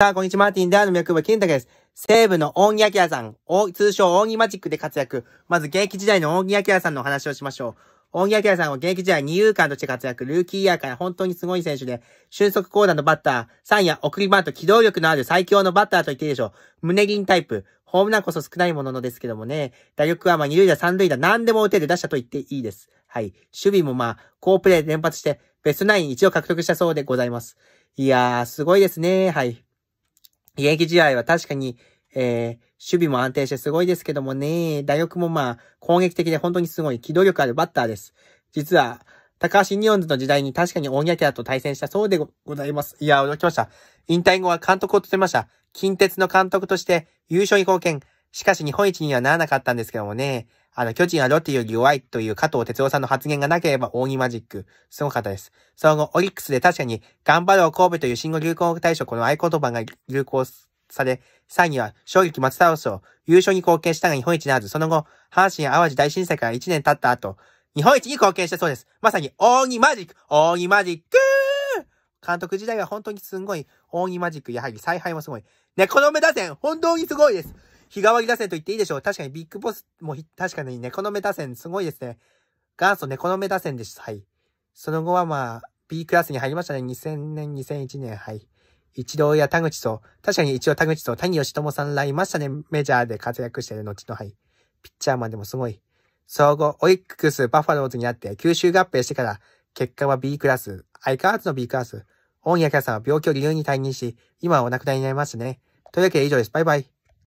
さあ、こんにちは、マーティンであの、脈部金太です。西部の大木明さん、通称大木マジックで活躍。まず、現役時代の大木明さんのお話をしましょう。大木明さんは現役時代二遊間として活躍、ルーキーイヤーから本当にすごい選手で、俊足高打のバッター、三夜、送りバント、機動力のある最強のバッターと言っていいでしょう。胸銀タイプ、ホームランこそ少ないもののですけどもね、打力はまあ二塁打、三塁打、何でも打てる打者と言っていいです。はい。守備もまあ、好プレー連発して、ベストナイン一応獲得したそうでございます。いやー、すごいですね。はい。現役試合は確かに、えー、守備も安定してすごいですけどもね、打力もまあ、攻撃的で本当にすごい機動力あるバッターです。実は、高橋ニオンズの時代に確かに大ニャキャと対戦したそうでございます。いや、驚きました。引退後は監督を務めました。近鉄の監督として優勝に貢献。しかし日本一にはならなかったんですけどもね、あの、巨人はロッテより弱いという加藤哲夫さんの発言がなければ大木マジック。すごかったです。その後、オリックスで確かに、頑張ろう神戸という新語流行語大賞、この合言葉が流行され、3位には、衝撃松田を優勝に貢献したが日本一ならず、その後、阪神淡路大震災から1年経った後、日本一に貢献したそうです。まさに、大木マジック大木マジック監督時代は本当にすごい、大木マジック、やはり采配もすごい。ね、この目打線、本当にすごいです。日替わり打線と言っていいでしょう。確かにビッグボスも、確かに猫の目打線すごいですね。元祖猫の目打線です。はい。その後はまあ、B クラスに入りましたね。2000年、2001年、はい。一郎や田口と、確かに一応田口と谷義友さんらいましたね。メジャーで活躍してる後の、はい。ピッチャーマンでもすごい。総合、オリックス、バファローズになって、吸収合併してから、結果は B クラス、相変わらずの B クラス。オンヤキャさんは病気を理由に退任し、今はお亡くなりになりましたね。というわけで以上です。バイバイ。